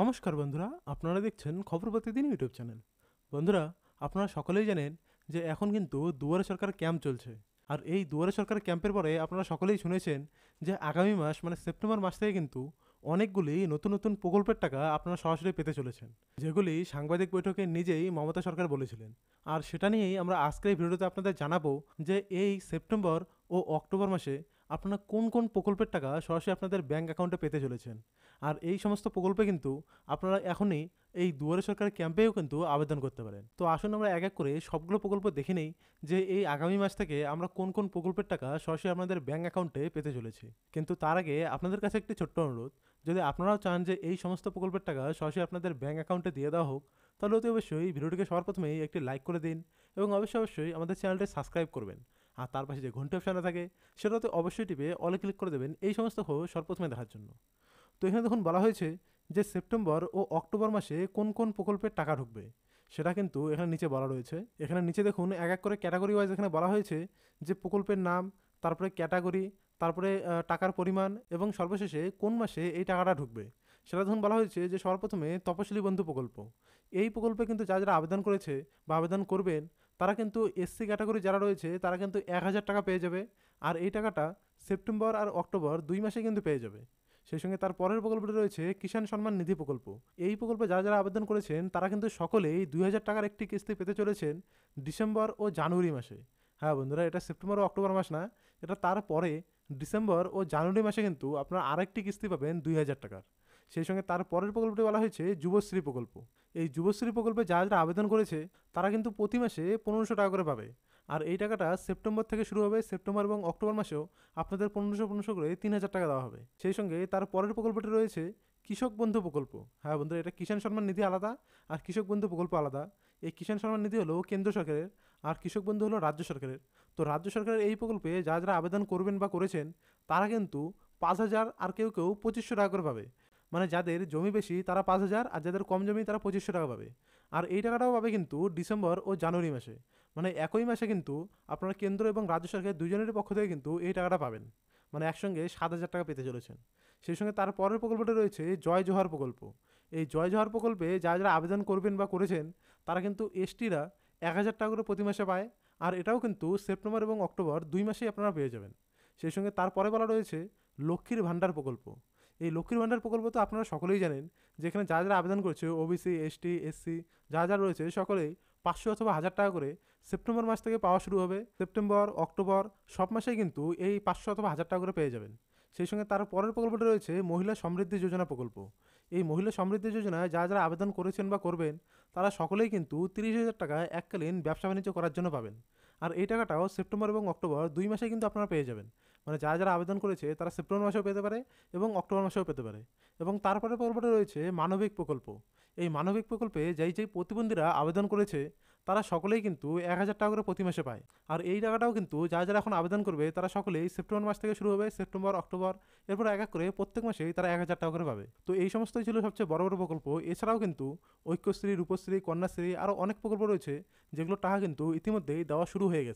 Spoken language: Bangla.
নমস্কার বন্ধুরা আপনারা দেখছেন খবর প্রতিদিন ইউটিউব চ্যানেল বন্ধুরা আপনারা সকলেই জানেন যে এখন কিন্তু দুয়ারে সরকার ক্যাম্প চলছে আর এই দুয়ারে সরকার ক্যাম্পের পরে আপনারা সকলেই শুনেছেন যে আগামী মাস মানে সেপ্টেম্বর মাস থেকে কিন্তু অনেকগুলি নতুন নতুন প্রকল্পের টাকা আপনারা সরাসরি পেতে চলেছেন যেগুলি সাংবাদিক বৈঠকে নিজেই মমতা সরকার বলেছিলেন আর সেটা নিয়েই আমরা আজকের ভিডিওতে আপনাদের জানাবো যে এই সেপ্টেম্বর ও অক্টোবর মাসে আপনারা কোন কোন প্রকল্পের টাকা সরাসরি আপনাদের ব্যাঙ্ক অ্যাকাউন্টে পেতে চলেছেন আর এই সমস্ত প্রকল্পে কিন্তু আপনারা এখনই এই দুয়ারে সরকার ক্যাম্পেও কিন্তু আবেদন করতে পারেন তো আসুন আমরা এক এক করে সবগুলো প্রকল্প দেখে নেই যে এই আগামী মাস থেকে আমরা কোন কোন প্রকল্পের টাকা সরাসরি আপনাদের ব্যাঙ্ক অ্যাকাউন্টে পেতে চলেছি কিন্তু তার আগে আপনাদের কাছে একটি ছোট্ট অনুরোধ যদি আপনারাও চান যে এই সমস্ত প্রকল্পের টাকা সরাসরি আপনাদের ব্যাঙ্ক অ্যাকাউন্টে দিয়ে দেওয়া হোক তাহলে অতি অবশ্যই ভিডিওটিকে সবার প্রথমেই একটি লাইক করে দিন এবং অবশ্যই অবশ্যই আমাদের চ্যানেলটি সাবস্ক্রাইব করবেন আর তার পাশে যে ঘন্টি অপশানটা থাকে সেটাতে অবশ্যই টিপে অলে ক্লিক করে দেবেন এই সমস্ত খবর সর্বপ্রথমে দেখার জন্য তো এখানে দেখুন বলা হয়েছে যে সেপ্টেম্বর ও অক্টোবর মাসে কোন কোন প্রকল্পের টাকা ঢুকবে সেটা কিন্তু এখানে নিচে বলা রয়েছে এখানে নিচে দেখুন এক এক করে ক্যাটাগরি ওয়াইজ এখানে বলা হয়েছে যে প্রকল্পের নাম তারপরে ক্যাটাগরি তারপরে টাকার পরিমাণ এবং সর্বশেষে কোন মাসে এই টাকাটা ঢুকবে সেটা দেখুন বলা হয়েছে যে সর্বপ্রথমে তপশিলি বন্ধু প্রকল্প এই প্রকল্পে কিন্তু যা যারা আবেদন করেছে বা আবেদন করবেন তারা কিন্তু এসসি ক্যাটাগরি যারা রয়েছে তারা কিন্তু এক হাজার টাকা পেয়ে যাবে আর এই টাকাটা সেপ্টেম্বর আর অক্টোবর দুই মাসে কিন্তু পেয়ে যাবে সেই সঙ্গে তার পরের প্রকল্পটি রয়েছে কিষাণ সম্মান নিধি প্রকল্প এই প্রকল্পে যারা যারা আবেদন করেছেন তারা কিন্তু সকলেই দুই হাজার টাকার একটি কিস্তি পেতে চলেছেন ডিসেম্বর ও জানুয়ারি মাসে হ্যাঁ বন্ধুরা এটা সেপ্টেম্বর ও অক্টোবর মাস না এটা তারপরে ডিসেম্বর ও জানুয়ারি মাসে কিন্তু আপনারা আরেকটি কিস্তি পাবেন দুই হাজার টাকার সেই সঙ্গে তার পরের প্রকল্পটি বলা হয়েছে যুবশ্রী প্রকল্প এই যুবশ্রী প্রকল্পে যারা যারা আবেদন করেছে তারা কিন্তু প্রতি মাসে পনেরোশো টাকা করে পাবে আর এই টাকাটা সেপ্টেম্বর থেকে শুরু হবে সেপ্টেম্বর এবং অক্টোবর মাসেও আপনাদের পনেরোশো পনেরোশো করে তিন হাজার টাকা দেওয়া হবে সেই সঙ্গে তার পরের প্রকল্পটি রয়েছে কৃষক বন্ধু প্রকল্প হ্যাঁ বন্ধুরা এটা কিষাণ সম্মান নিধি আলাদা আর কৃষক বন্ধু প্রকল্প আলাদা এই কিষাণ সম্মান নিধি হলো কেন্দ্র সরকারের আর কৃষক বন্ধু হলো রাজ্য সরকারের তো রাজ্য সরকারের এই প্রকল্পে যারা যারা আবেদন করবেন বা করেছেন তারা কিন্তু পাঁচ হাজার আর কেউ কেউ পঁচিশশো টাকা করে পাবে মানে যাদের জমি বেশি তারা পাঁচ হাজার আর যাদের কম জমি তারা পঁচিশশো টাকা পাবে আর এই টাকাটাও পাবে কিন্তু ডিসেম্বর ও জানুয়ারি মাসে মানে একই মাসে কিন্তু আপনারা কেন্দ্র এবং রাজ্য সরকারের দুজনের পক্ষ থেকে কিন্তু এই টাকাটা পাবেন মানে একসঙ্গে সাত হাজার টাকা পেতে চলেছেন সেই সঙ্গে তার পরের প্রকল্পটা রয়েছে জয় জোহার প্রকল্প এই জয় জোহার প্রকল্পে যারা যারা আবেদন করবেন বা করেছেন তারা কিন্তু এসটিরা এক হাজার টাকা করে প্রতি মাসে পায় আর এটাও কিন্তু সেপ্টেম্বর এবং অক্টোবর দুই মাসেই আপনারা পেয়ে যাবেন সেই সঙ্গে তারপরে বলা রয়েছে লক্ষ্মীর ভাণ্ডার প্রকল্প এই লক্ষ্মীর ভাণ্ডার প্রকল্প তো আপনারা সকলেই জানেন যেখানে যা যারা আবেদন করেছে ওবিসি এসটি এসসি যা যা রয়েছে সকলেই পাঁচশো অথবা হাজার টাকা করে সেপ্টেম্বর মাস থেকে পাওয়া শুরু হবে সেপ্টেম্বর অক্টোবর সব মাসেই কিন্তু এই পাঁচশো অথবা হাজার টাকা করে পেয়ে যাবেন সেই সঙ্গে তার পরের প্রকল্পটা রয়েছে মহিলা সমৃদ্ধি যোজনা প্রকল্প এই মহিলা সমৃদ্ধি যোজনায় যা যারা আবেদন করেছেন বা করবেন তারা সকলেই কিন্তু তিরিশ হাজার টাকা এককালীন ব্যবসা বাণিজ্য করার জন্য পাবেন আর এই টাকাটাও সেপ্টেম্বর এবং অক্টোবর দুই মাসে কিন্তু আপনারা পেয়ে যাবেন মানে যারা যারা আবেদন করেছে তারা সেপ্টেম্বর মাসেও পেতে পারে এবং অক্টোবর মাসেও পেতে পারে এবং তারপরে পর্বটা রয়েছে মানবিক প্রকল্প এই মানবিক প্রকল্পে যেই যেই প্রতিবন্ধীরা আবেদন করেছে তারা সকলেই কিন্তু এক হাজার টাকা করে প্রতি মাসে পায় আর এই টাকাটাও কিন্তু যারা যারা এখন আবেদন করবে তারা সকলেই সেপ্টেম্বর মাস থেকে শুরু হবে সেপ্টেম্বর অক্টোবর এরপর এক এক করে প্রত্যেক মাসেই তারা এক হাজার টাকা করে পাবে তো এই সমস্তই ছিল সবচেয়ে বড় বড় প্রকল্প এছাড়াও কিন্তু ঐক্যশ্রী রূপশ্রী কন্যাশ্রী আরও অনেক প্রকল্প রয়েছে যেগুলোর টাকা কিন্তু ইতিমধ্যেই দেওয়া শুরু হয়ে গেছে